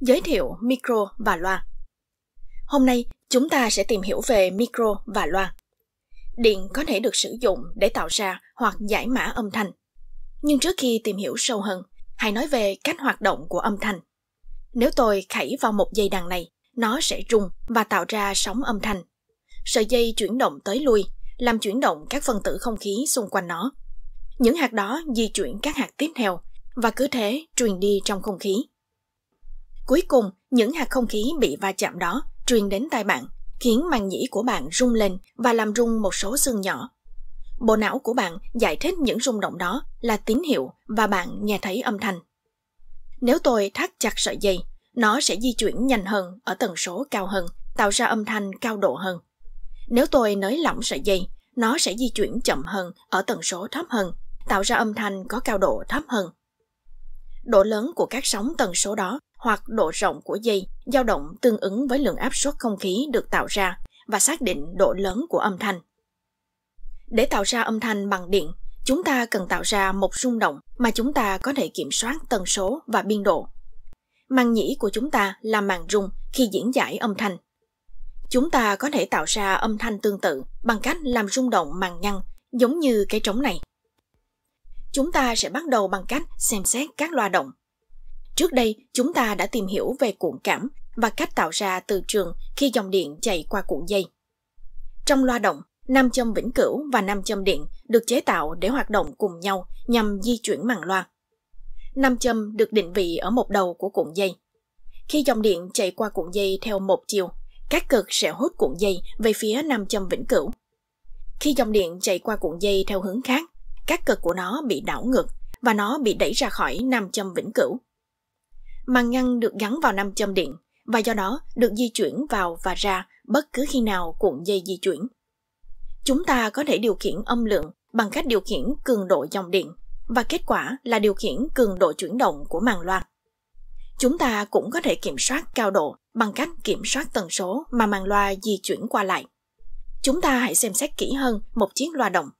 Giới thiệu micro và loa. Hôm nay, chúng ta sẽ tìm hiểu về micro và loa. Điện có thể được sử dụng để tạo ra hoặc giải mã âm thanh. Nhưng trước khi tìm hiểu sâu hơn, hãy nói về cách hoạt động của âm thanh. Nếu tôi khảy vào một dây đàn này, nó sẽ rung và tạo ra sóng âm thanh. Sợi dây chuyển động tới lui, làm chuyển động các phân tử không khí xung quanh nó. Những hạt đó di chuyển các hạt tiếp theo và cứ thế truyền đi trong không khí. Cuối cùng, những hạt không khí bị va chạm đó truyền đến tai bạn, khiến màng nhĩ của bạn rung lên và làm rung một số xương nhỏ. Bộ não của bạn giải thích những rung động đó là tín hiệu và bạn nghe thấy âm thanh. Nếu tôi thắt chặt sợi dây, nó sẽ di chuyển nhanh hơn ở tần số cao hơn, tạo ra âm thanh cao độ hơn. Nếu tôi nới lỏng sợi dây, nó sẽ di chuyển chậm hơn ở tần số thấp hơn, tạo ra âm thanh có cao độ thấp hơn. Độ lớn của các sóng tần số đó hoặc độ rộng của dây dao động tương ứng với lượng áp suất không khí được tạo ra và xác định độ lớn của âm thanh. Để tạo ra âm thanh bằng điện, chúng ta cần tạo ra một rung động mà chúng ta có thể kiểm soát tần số và biên độ. Màng nhĩ của chúng ta là màng rung khi diễn giải âm thanh. Chúng ta có thể tạo ra âm thanh tương tự bằng cách làm rung động màng nhăn giống như cái trống này. Chúng ta sẽ bắt đầu bằng cách xem xét các loa động Trước đây, chúng ta đã tìm hiểu về cuộn cảm và cách tạo ra từ trường khi dòng điện chạy qua cuộn dây. Trong loa động, nam châm vĩnh cửu và nam châm điện được chế tạo để hoạt động cùng nhau nhằm di chuyển màng loa. Nam châm được định vị ở một đầu của cuộn dây. Khi dòng điện chạy qua cuộn dây theo một chiều, các cực sẽ hút cuộn dây về phía nam châm vĩnh cửu. Khi dòng điện chạy qua cuộn dây theo hướng khác, các cực của nó bị đảo ngược và nó bị đẩy ra khỏi nam châm vĩnh cửu màng ngăn được gắn vào nam châm điện và do đó được di chuyển vào và ra bất cứ khi nào cuộn dây di chuyển. Chúng ta có thể điều khiển âm lượng bằng cách điều khiển cường độ dòng điện và kết quả là điều khiển cường độ chuyển động của màng loa. Chúng ta cũng có thể kiểm soát cao độ bằng cách kiểm soát tần số mà màng loa di chuyển qua lại. Chúng ta hãy xem xét kỹ hơn một chiếc loa động.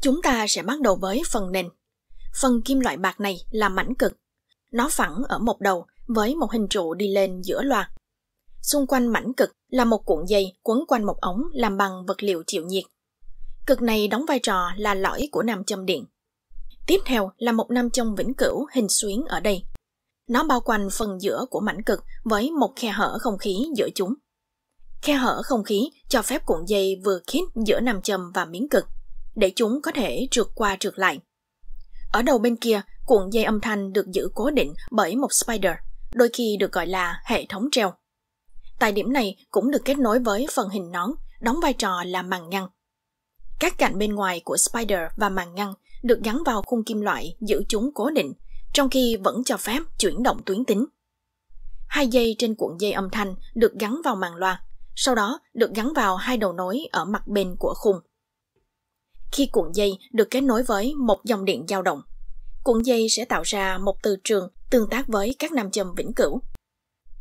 Chúng ta sẽ bắt đầu với phần nền. Phần kim loại bạc này là mảnh cực nó phẳng ở một đầu với một hình trụ đi lên giữa loạt. Xung quanh mảnh cực là một cuộn dây quấn quanh một ống làm bằng vật liệu chịu nhiệt. Cực này đóng vai trò là lõi của nam châm điện. Tiếp theo là một nam châm vĩnh cửu hình xuyến ở đây. Nó bao quanh phần giữa của mảnh cực với một khe hở không khí giữa chúng. Khe hở không khí cho phép cuộn dây vừa khít giữa nam châm và miếng cực, để chúng có thể trượt qua trượt lại. Ở đầu bên kia Cuộn dây âm thanh được giữ cố định bởi một spider, đôi khi được gọi là hệ thống treo. Tại điểm này cũng được kết nối với phần hình nón, đóng vai trò là màng ngăn. Các cạnh bên ngoài của spider và màng ngăn được gắn vào khung kim loại giữ chúng cố định, trong khi vẫn cho phép chuyển động tuyến tính. Hai dây trên cuộn dây âm thanh được gắn vào màng loa, sau đó được gắn vào hai đầu nối ở mặt bên của khung. Khi cuộn dây được kết nối với một dòng điện dao động, Cuộn dây sẽ tạo ra một từ trường tương tác với các nam châm vĩnh cửu.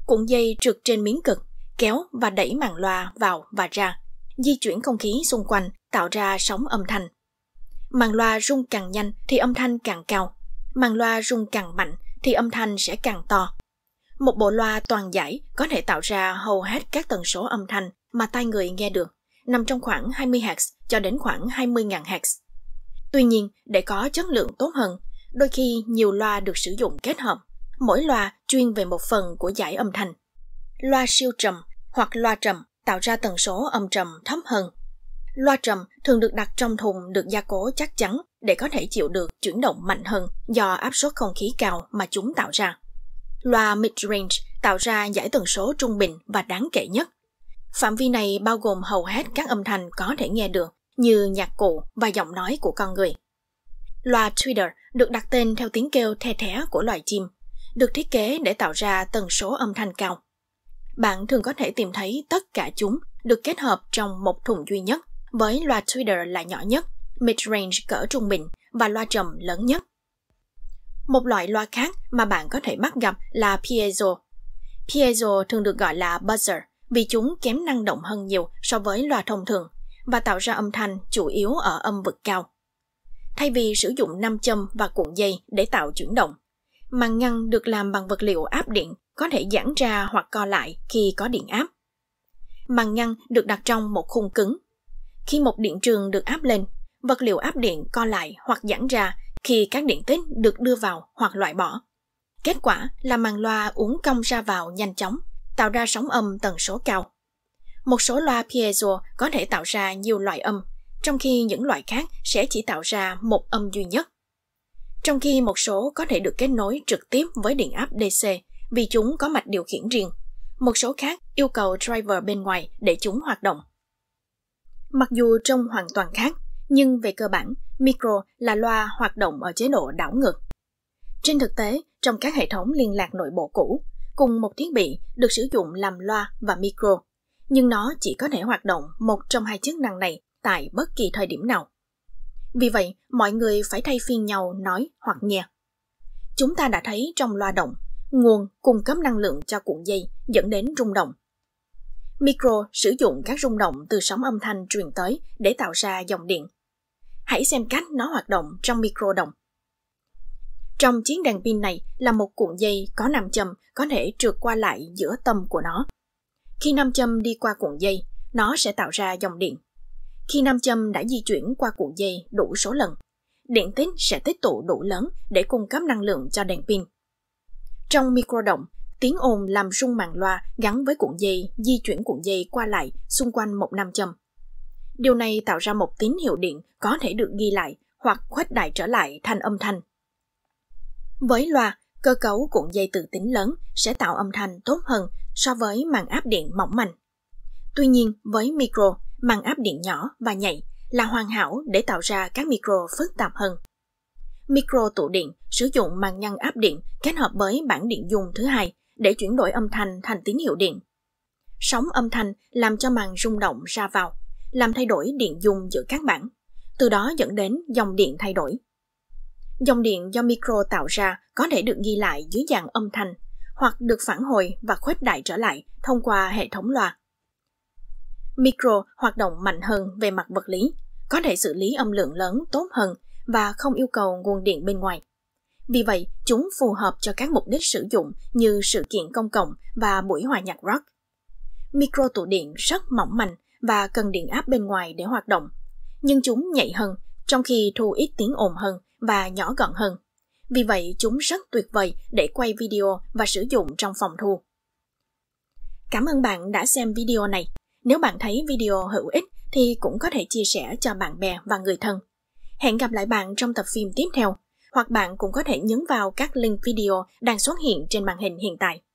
Cuộn dây trượt trên miếng cực, kéo và đẩy màng loa vào và ra, di chuyển không khí xung quanh tạo ra sóng âm thanh. Màng loa rung càng nhanh thì âm thanh càng cao, màng loa rung càng mạnh thì âm thanh sẽ càng to. Một bộ loa toàn giải có thể tạo ra hầu hết các tần số âm thanh mà tai người nghe được, nằm trong khoảng 20 Hz cho đến khoảng 20.000 Hz. Tuy nhiên, để có chất lượng tốt hơn, Đôi khi nhiều loa được sử dụng kết hợp, mỗi loa chuyên về một phần của giải âm thanh. Loa siêu trầm hoặc loa trầm tạo ra tần số âm trầm thấp hơn. Loa trầm thường được đặt trong thùng được gia cố chắc chắn để có thể chịu được chuyển động mạnh hơn do áp suất không khí cao mà chúng tạo ra. Loa mid-range tạo ra giải tần số trung bình và đáng kể nhất. Phạm vi này bao gồm hầu hết các âm thanh có thể nghe được như nhạc cụ và giọng nói của con người. Loa tweeter được đặt tên theo tiếng kêu the thé của loài chim, được thiết kế để tạo ra tần số âm thanh cao. Bạn thường có thể tìm thấy tất cả chúng được kết hợp trong một thùng duy nhất, với loa tweeter là nhỏ nhất, mid-range cỡ trung bình và loa trầm lớn nhất. Một loại loa khác mà bạn có thể bắt gặp là piezo. Piezo thường được gọi là buzzer vì chúng kém năng động hơn nhiều so với loa thông thường và tạo ra âm thanh chủ yếu ở âm vực cao thay vì sử dụng nam châm và cuộn dây để tạo chuyển động. Màng ngăn được làm bằng vật liệu áp điện, có thể giãn ra hoặc co lại khi có điện áp. Màng ngăn được đặt trong một khung cứng. Khi một điện trường được áp lên, vật liệu áp điện co lại hoặc giãn ra khi các điện tích được đưa vào hoặc loại bỏ. Kết quả là màng loa uốn cong ra vào nhanh chóng, tạo ra sóng âm tần số cao. Một số loa piezo có thể tạo ra nhiều loại âm trong khi những loại khác sẽ chỉ tạo ra một âm duy nhất. Trong khi một số có thể được kết nối trực tiếp với điện áp DC vì chúng có mạch điều khiển riêng. Một số khác yêu cầu driver bên ngoài để chúng hoạt động. Mặc dù trông hoàn toàn khác, nhưng về cơ bản, micro là loa hoạt động ở chế độ đảo ngược. Trên thực tế, trong các hệ thống liên lạc nội bộ cũ, cùng một thiết bị được sử dụng làm loa và micro, nhưng nó chỉ có thể hoạt động một trong hai chức năng này tại bất kỳ thời điểm nào. Vì vậy, mọi người phải thay phiên nhau nói hoặc nghe. Chúng ta đã thấy trong loa động, nguồn cung cấp năng lượng cho cuộn dây dẫn đến rung động. Micro sử dụng các rung động từ sóng âm thanh truyền tới để tạo ra dòng điện. Hãy xem cách nó hoạt động trong micro động. Trong chiến đèn pin này là một cuộn dây có nam châm có thể trượt qua lại giữa tâm của nó. Khi nam châm đi qua cuộn dây, nó sẽ tạo ra dòng điện. Khi nam châm đã di chuyển qua cuộn dây đủ số lần, điện tích sẽ tích tụ đủ lớn để cung cấp năng lượng cho đèn pin. Trong micro động, tiếng ồn làm rung màng loa gắn với cuộn dây di chuyển cuộn dây qua lại xung quanh một nam châm. Điều này tạo ra một tín hiệu điện có thể được ghi lại hoặc khuếch đại trở lại thành âm thanh. Với loa, cơ cấu cuộn dây từ tính lớn sẽ tạo âm thanh tốt hơn so với màn áp điện mỏng manh. Tuy nhiên, với micro, mang áp điện nhỏ và nhạy là hoàn hảo để tạo ra các micro phức tạp hơn. Micro tụ điện sử dụng màng nhân áp điện kết hợp với bản điện dung thứ hai để chuyển đổi âm thanh thành tín hiệu điện. Sóng âm thanh làm cho màng rung động ra vào, làm thay đổi điện dung giữa các bản, từ đó dẫn đến dòng điện thay đổi. Dòng điện do micro tạo ra có thể được ghi lại dưới dạng âm thanh hoặc được phản hồi và khuếch đại trở lại thông qua hệ thống loa micro hoạt động mạnh hơn về mặt vật lý, có thể xử lý âm lượng lớn tốt hơn và không yêu cầu nguồn điện bên ngoài. Vì vậy, chúng phù hợp cho các mục đích sử dụng như sự kiện công cộng và buổi hòa nhạc rock. Micro tụ điện rất mỏng manh và cần điện áp bên ngoài để hoạt động, nhưng chúng nhạy hơn, trong khi thu ít tiếng ồn hơn và nhỏ gọn hơn. Vì vậy, chúng rất tuyệt vời để quay video và sử dụng trong phòng thu. Cảm ơn bạn đã xem video này. Nếu bạn thấy video hữu ích thì cũng có thể chia sẻ cho bạn bè và người thân. Hẹn gặp lại bạn trong tập phim tiếp theo, hoặc bạn cũng có thể nhấn vào các link video đang xuất hiện trên màn hình hiện tại.